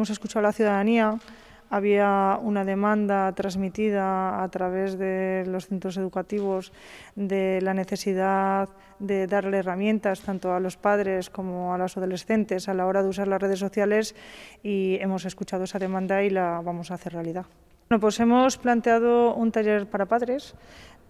hemos escuchado a la ciudadanía. Había una demanda transmitida a través de los centros educativos de la necesidad de darle herramientas tanto a los padres como a los adolescentes a la hora de usar las redes sociales y hemos escuchado esa demanda y la vamos a hacer realidad. pues hemos planteado un taller para padres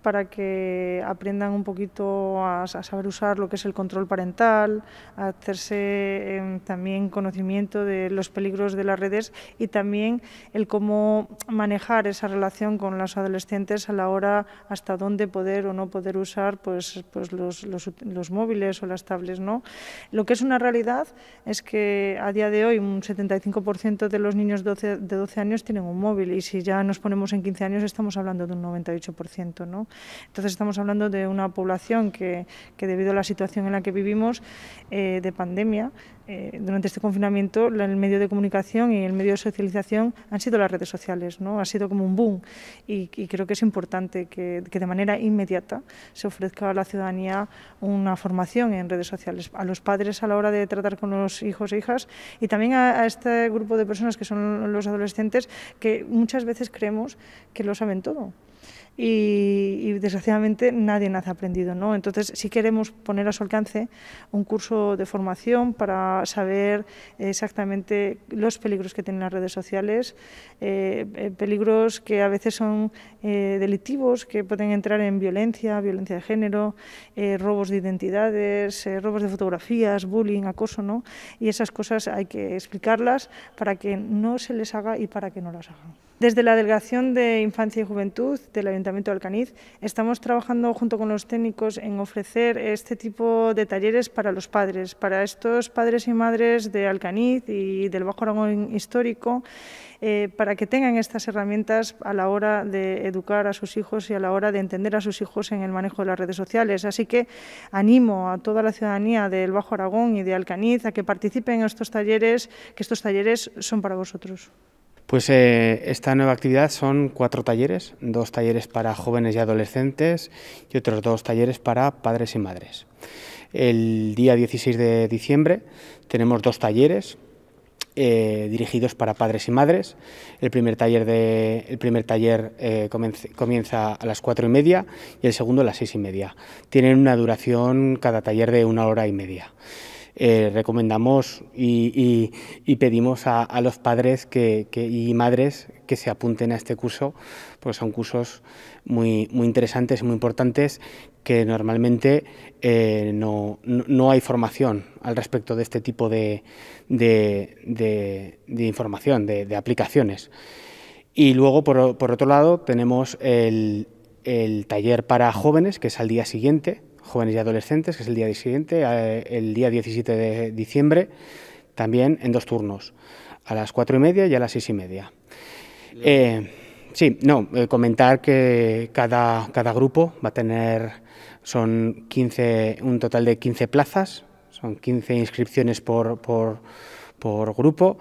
para que aprendan un poquito a, saber usar lo que es el control parental, a hacerse em, también conocimiento de los peligros de las redes y también el cómo manejar esa relación con los adolescentes a la hora hasta dónde poder o no poder usar pues, pues los, móviles o las tablets. ¿no? Lo que es una realidad es que a día de hoy un 75% de los niños de 12 años tienen un móvil y si ya nos ponemos en 15 años estamos hablando de un 98%. ¿no? Entonces estamos hablando de una población que, debido a la situación en la que vivimos eh, de pandemia, eh, durante este confinamiento el medio de comunicación y el medio de socialización han sido las redes sociales, ¿no? ha sido como un boom y, creo que es importante que, de manera inmediata se ofrezca a la ciudadanía una formación en redes sociales, a los padres a la hora de tratar con los hijos e hijas y también a, este grupo de personas que son los adolescentes que muchas veces creemos que lo saben todo. Y, desgraciadamente nadie ha aprendido. ¿no? Entonces, si queremos poner a su alcance un curso de formación para saber exactamente los peligros que tienen las redes sociales, eh, eh, peligros que a veces son eh, delictivos, que pueden entrar en violencia, violencia de género, robos de identidades, robos de fotografías, bullying, acoso, ¿no? Y esas cosas hay que explicarlas para que no se les haga y para que no las hagan. Desde la Delegación de Infancia y Juventud del Ayuntamiento de Alcaniz estamos trabajando junto con los técnicos en ofrecer este tipo de talleres para los padres, para estos padres y madres de Alcaniz y del Bajo Aragón histórico, eh, para que tengan estas herramientas a la hora de educar a sus hijos y a la hora de entender a sus hijos en el manejo de las redes sociales. Así que animo a toda la ciudadanía del Bajo Aragón y de Alcaniz a que participen en estos talleres, que estos talleres son para vosotros. Pues eh, esta nueva actividad son cuatro talleres, dos talleres para jóvenes y adolescentes y otros dos talleres para padres y madres. El día 16 de diciembre tenemos dos talleres eh, dirigidos para padres y madres. El primer taller, el primer taller eh, comienza, a las cuatro y media y el segundo a las seis y media. Tienen una duración cada taller de una hora y media. Eh, recomendamos y, pedimos a, los padres y madres que se apunten a este curso, porque son cursos muy, muy interesantes y muy importantes que normalmente eh, no, hay formación al respecto de este tipo de, información, de, aplicaciones. Y luego, por, otro lado, tenemos el, el taller para jóvenes, que es al día siguiente, jóvenes y adolescentes, que es el día siguiente, el día 17 de diciembre, también en dos turnos, a las cuatro y media y a las seis y media. Eh, sí, no, eh, comentar que cada, cada grupo va a tener, son 15, un total de 15 plazas, son 15 inscripciones por, por, grupo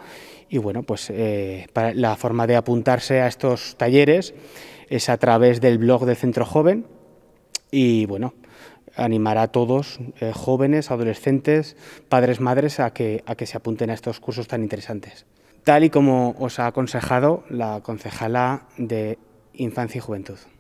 y bueno, pues eh, la forma de apuntarse a estos talleres es a través del blog del Centro Joven y bueno, animará a todos, eh, jóvenes, adolescentes, padres, madres, a que, a que se apunten a estos cursos tan interesantes. Tal y como os ha aconsejado la concejala de Infancia y Juventud.